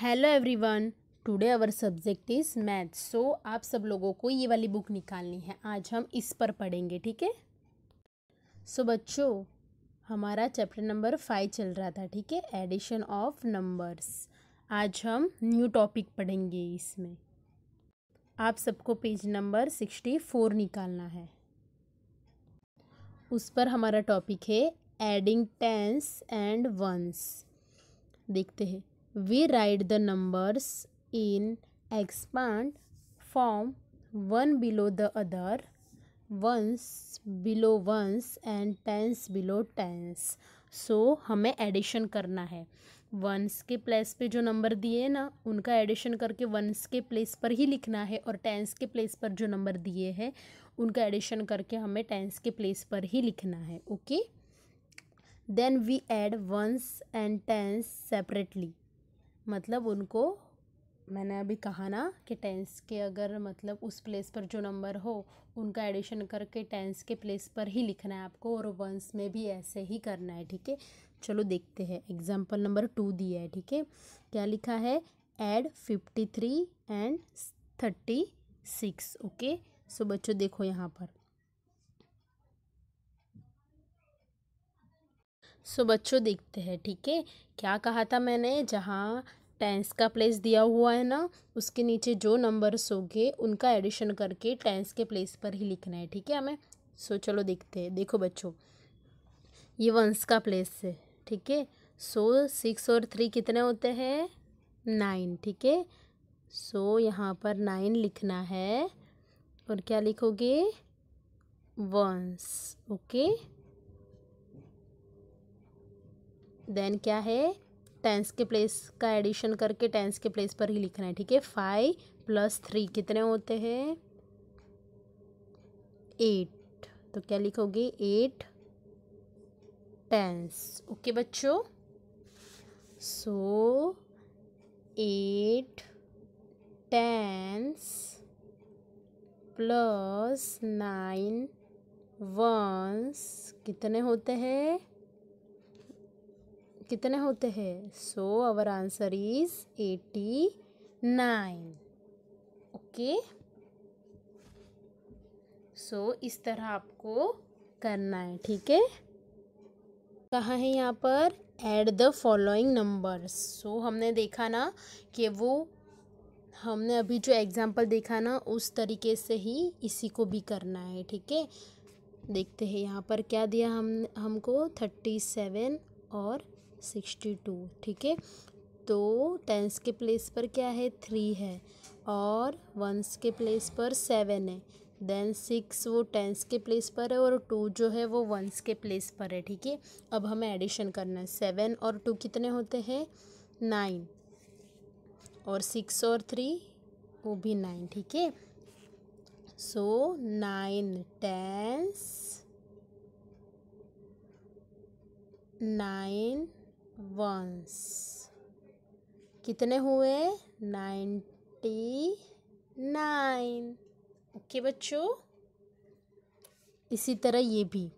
Hello everyone today our subject is math so आप सब लोगों को ये वाली बुक निकालनी है आज हम इस पर पढ़ेंगे ठीक है सो बच्चों हमारा चैप्टर नंबर फाइव चल रहा था ठीक है एडिशन ऑफ नंबर्स आज हम न्यू टॉपिक पढ़ेंगे इसमें आप सबको पेज नंबर सिक्सटी फोर निकालना है उस पर हमारा टॉपिक है एडिंग टेंस एंड वंस देखते हैं we write the numbers in expand form one below the other ones below ones and tens below tens so हमें एडिशन करना है वंस के प्लेस पे जो नंबर दिए ना उनका एडिशन करके वंस के प्लेस पर ही लिखना है और टेंस के प्लेस पर जो नंबर दिए हैं उनका एडिशन करके हमें टेंस के प्लेस पर ही लिखना है okay then we add ones and tens separately मतलब उनको मैंने अभी कहा ना कि टेंस के अगर मतलब उस प्लेस पर जो नंबर हो उनका एडिशन करके टेंस के प्लेस पर ही लिखना है आपको और वंस में भी ऐसे ही करना है ठीक है चलो देखते हैं एग्जाम्पल नंबर टू दिया है ठीक है क्या लिखा है add fifty three and thirty six okay so बच्चों देखो यहाँ पर सो बच्चों देखते हैं ठीक है क्या कहा था मैंने जहाँ टेंस का प्लेस दिया हुआ है ना उसके नीचे जो नंबर्स होंगे उनका एडिशन करके टेंस के प्लेस पर ही लिखना है ठीक है हमें सो चलो देखते हैं देखो बच्चों ये वंस का प्लेस है ठीक है सो सिक्स और थ्री कितने होते हैं नाइन ठीक है सो यहाँ पर नाइन लिखना है और क्या लिखोगे वंस ओके okay? देन क्या है टेंस के प्लेस का एडिशन करके टेंस के प्लेस पर ही लिखना है ठीक है फाइव प्लस थ्री कितने होते हैं एट तो क्या लिखोगे एट टेंस ओके बच्चों so eight tens plus nine ones कितने होते हैं कितने होते हैं so our answer is eighty nine okay so इस तरह आपको करना है ठीक है कहाँ है यहाँ पर add the following numbers so हमने देखा ना कि वो हमने अभी जो एग्जाम्पल देखा ना उस तरीके से ही इसी को भी करना है ठीक है देखते हैं यहाँ पर क्या दिया हम हमको थर्टी सेवन और सिक्सटी टू ठीक है तो टेंस के प्लेस पर क्या है थ्री है और वंस के प्लेस पर सेवन है देन सिक्स वो टेंस के प्लेस पर है और टू जो है वो वंस के प्लेस पर है ठीक है अब हमें एडिशन करना है सेवन और टू कितने होते हैं नाइन और सिक्स और थ्री वो भी नाइन ठीक है so nine tens nine ones कितने हुए नाइन्टी नाइन ओके बच्चों इसी तरह ये भी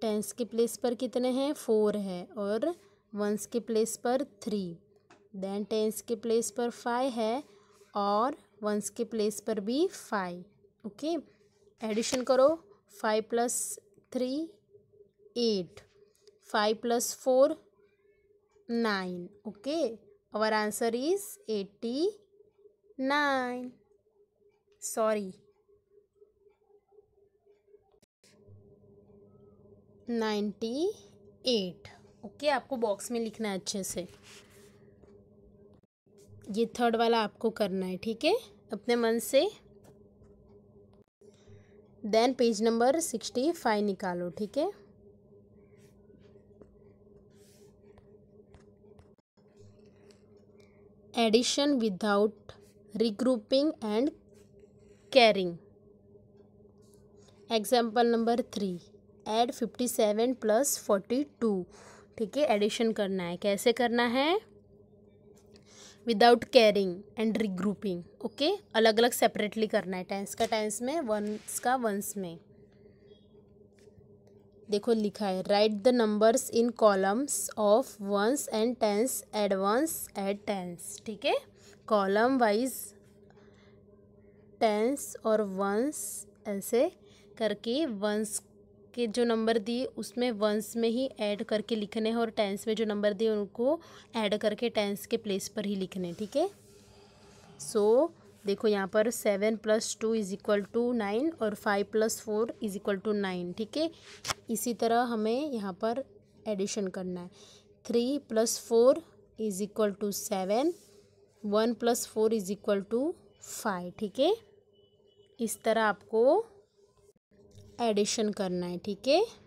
टेंस के प्लेस पर कितने हैं फोर है और वंस के प्लेस पर थ्री देन टेंस के प्लेस पर फाइव है और वंस के प्लेस पर भी फाइव ओके एडिशन करो five plus three eight five plus four nine okay answer is eighty nine sorry ninety eight okay आपको बॉक्स में लिखना है अच्छे से ये थर्ड वाला आपको करना है ठीक है अपने मन से then page number sixty five निकालो ठीक है addition without regrouping and carrying example number three add fifty seven plus forty two ठीक है एडिशन करना है कैसे करना है without carrying and regrouping okay अलग अलग सेपरेटली करना है टेंस का टेंस में वंस का वंस में देखो लिखा है write the numbers in columns of ones and tens advance eight tens ठीक है कॉलम वाइज टेंस और वंस ऐसे करके वंस के जो नंबर दिए उसमें वंस में ही ऐड करके लिखने हैं और टेंस में जो नंबर दिए उनको ऐड करके टेंस के प्लेस पर ही लिखने ठीक है सो so, देखो यहाँ पर seven plus two is equal to nine और five plus four is equal to nine ठीक है इसी तरह हमें यहाँ पर एडिशन करना है three plus four is equal to seven one plus four is equal to five ठीक है इस तरह आपको एडिशन करना है ठीक है